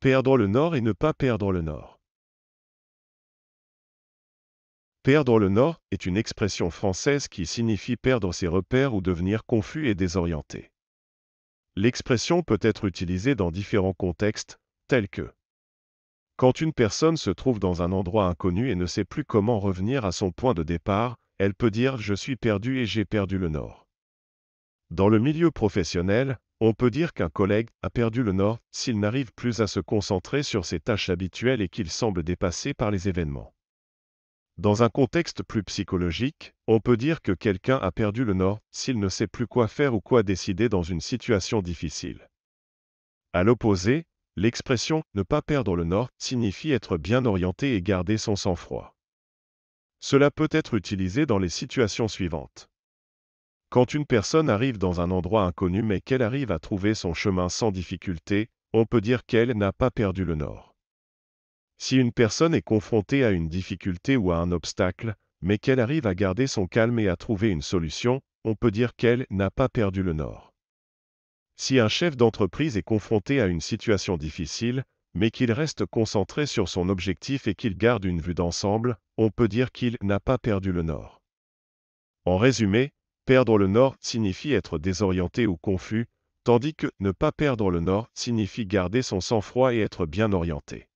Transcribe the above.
Perdre le nord et ne pas perdre le nord. Perdre le nord est une expression française qui signifie perdre ses repères ou devenir confus et désorienté. L'expression peut être utilisée dans différents contextes, tels que quand une personne se trouve dans un endroit inconnu et ne sait plus comment revenir à son point de départ, elle peut dire ⁇ Je suis perdu et j'ai perdu le nord ⁇ Dans le milieu professionnel, on peut dire qu'un collègue a perdu le nord s'il n'arrive plus à se concentrer sur ses tâches habituelles et qu'il semble dépassé par les événements. Dans un contexte plus psychologique, on peut dire que quelqu'un a perdu le nord s'il ne sait plus quoi faire ou quoi décider dans une situation difficile. À l'opposé, l'expression ne pas perdre le nord signifie être bien orienté et garder son sang-froid. Cela peut être utilisé dans les situations suivantes. Quand une personne arrive dans un endroit inconnu mais qu'elle arrive à trouver son chemin sans difficulté, on peut dire qu'elle n'a pas perdu le nord. Si une personne est confrontée à une difficulté ou à un obstacle, mais qu'elle arrive à garder son calme et à trouver une solution, on peut dire qu'elle n'a pas perdu le nord. Si un chef d'entreprise est confronté à une situation difficile, mais qu'il reste concentré sur son objectif et qu'il garde une vue d'ensemble, on peut dire qu'il n'a pas perdu le nord. En résumé, Perdre le nord signifie être désorienté ou confus, tandis que ne pas perdre le nord signifie garder son sang-froid et être bien orienté.